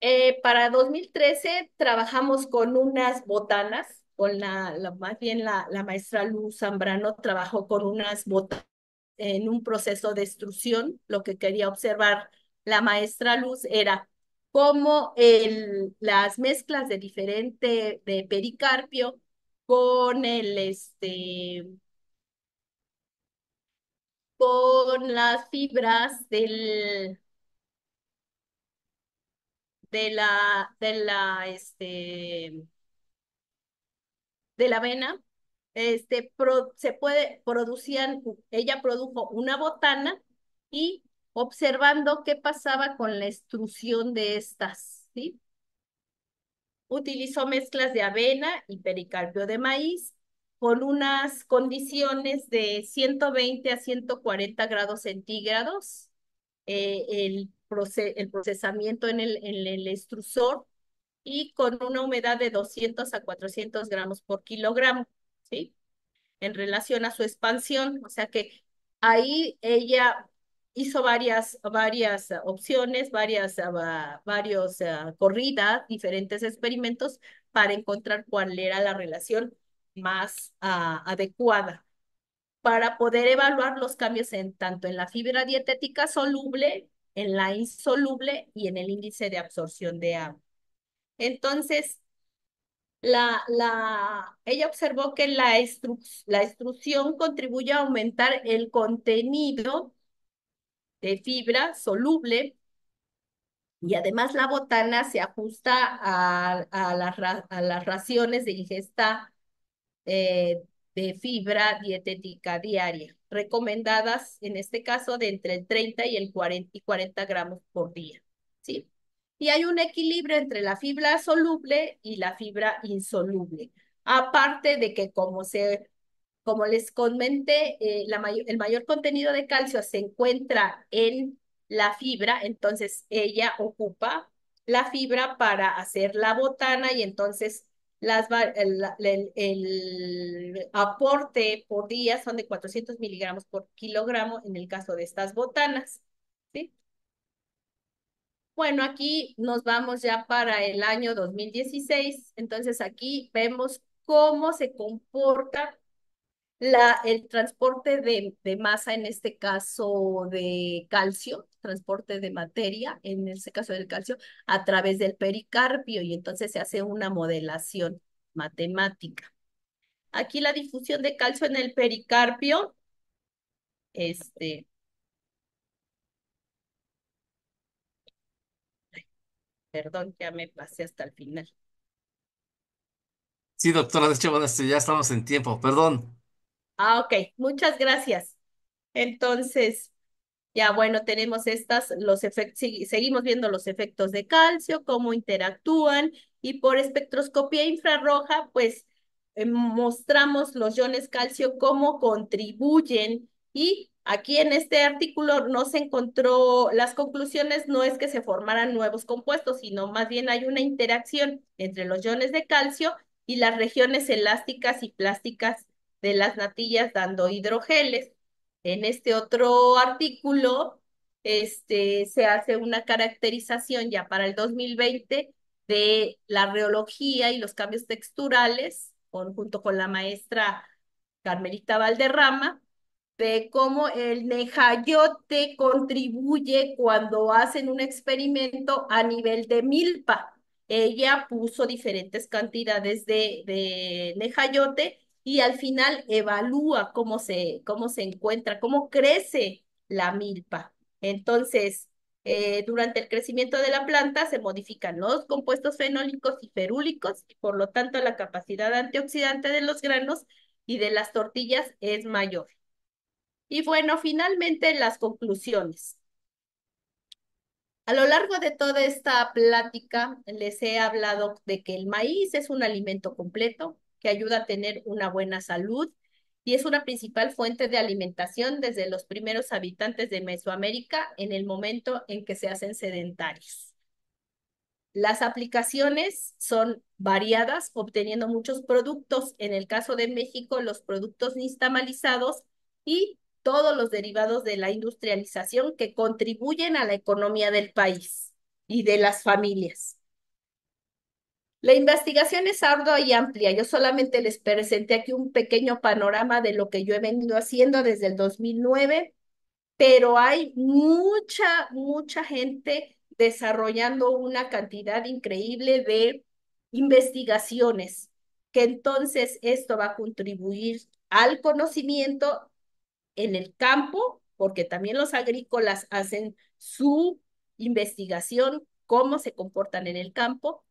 Eh, para 2013 trabajamos con unas botanas, con la, más bien la, maestra Luz Zambrano trabajó con unas botanas en un proceso de extrusión. Lo que quería observar la maestra Luz era cómo el, las mezclas de diferente de pericarpio con el este con las fibras del, de la, de la, este, de la avena, este, se puede, producían, ella produjo una botana y observando qué pasaba con la extrusión de estas, ¿sí? Utilizó mezclas de avena y pericarpio de maíz con unas condiciones de 120 a 140 grados centígrados. Eh, el, procesamiento en el, en el extrusor y con una humedad de 200 a 400 gramos por kilogramo, ¿sí? En relación a su expansión, o sea que ahí ella hizo varias, varias opciones, varias, varios ah, corridas, diferentes experimentos para encontrar cuál era la relación más ah, adecuada para poder evaluar los cambios en tanto en la fibra dietética soluble, en la insoluble y en el índice de absorción de agua. Entonces, la, la, ella observó que la, extrusión contribuye a aumentar el contenido de fibra soluble y además la botana se ajusta a, a, las, a las raciones de ingesta eh, de fibra dietética diaria, recomendadas en este caso de entre el 30 y el 40, 40 gramos por día. ¿sí? Y hay un equilibrio entre la fibra soluble y la fibra insoluble. Aparte de que como se como les comenté, eh, la el mayor contenido de calcio se encuentra en la fibra, entonces ella ocupa la fibra para hacer la botana y entonces las, el, el, aporte por día son de 400 miligramos por kilogramo en el caso de estas botanas. Bueno, aquí nos vamos ya para el año 2016. Entonces aquí vemos cómo se comporta el transporte de, masa, en este caso de calcio, transporte de materia, en este caso del calcio, a través del pericarpio y entonces se hace una modelación matemática. Aquí la difusión de calcio en el pericarpio, este, perdón, ya me pasé hasta el final. Sí, doctora, de este, ya estamos en tiempo, perdón. Ah, ok, muchas gracias. Entonces, ya bueno, tenemos estas, los efectos, seguimos viendo los efectos de calcio, cómo interactúan y por espectroscopía infrarroja, pues eh, mostramos los iones calcio cómo contribuyen y aquí en este artículo no se encontró, las conclusiones no es que se formaran nuevos compuestos, sino más bien hay una interacción entre los iones de calcio y las regiones elásticas y plásticas de las natillas dando hidrogeles. En este otro artículo este, se hace una caracterización ya para el 2020 de la reología y los cambios texturales, junto con la maestra Carmelita Valderrama, de cómo el nejayote contribuye cuando hacen un experimento a nivel de milpa. Ella puso diferentes cantidades de, de nejayote y al final evalúa cómo se, cómo se encuentra, cómo crece la milpa. Entonces, eh, durante el crecimiento de la planta se modifican los compuestos fenólicos y ferúlicos y por lo tanto la capacidad antioxidante de los granos y de las tortillas es mayor. Y bueno, finalmente las conclusiones. A lo largo de toda esta plática les he hablado de que el maíz es un alimento completo, que ayuda a tener una buena salud y es una principal fuente de alimentación desde los primeros habitantes de Mesoamérica en el momento en que se hacen sedentarios. Las aplicaciones son variadas, obteniendo muchos productos. En el caso de México, los productos nistamalizados y todos los derivados de la industrialización que contribuyen a la economía del país y de las familias. La investigación es ardua y amplia. Yo solamente les presenté aquí un pequeño panorama de lo que yo he venido haciendo desde el 2009, pero hay mucha, mucha gente desarrollando una cantidad increíble de investigaciones, que entonces esto va a contribuir al conocimiento en el campo, porque también los agrícolas hacen su investigación, cómo se comportan en el campo,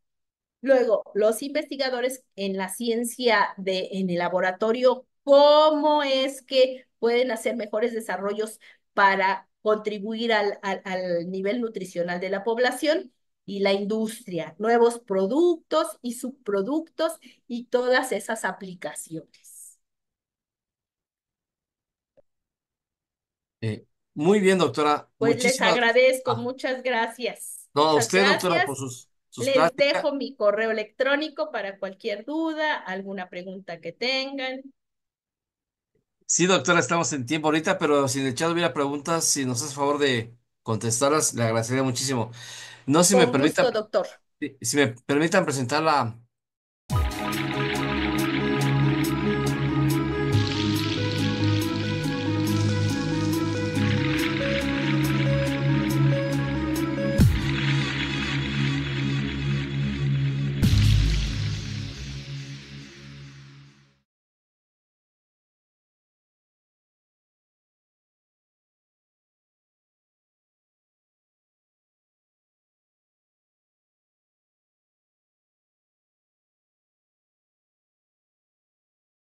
Luego, los investigadores en la ciencia de, en el laboratorio, cómo es que pueden hacer mejores desarrollos para contribuir al, al, nivel nutricional de la población y la industria, nuevos productos y subproductos y todas esas aplicaciones. Eh, muy bien, doctora. Pues les agradezco, muchas gracias. No, a usted, doctora, por sus les dejo mi correo electrónico para cualquier duda, alguna pregunta que tengan. Sí, doctora, estamos en tiempo ahorita, pero si en el chat hubiera preguntas, si nos hace favor de contestarlas, le agradecería muchísimo. No, si me gusto, permita, doctor. Si, si me permitan presentar la,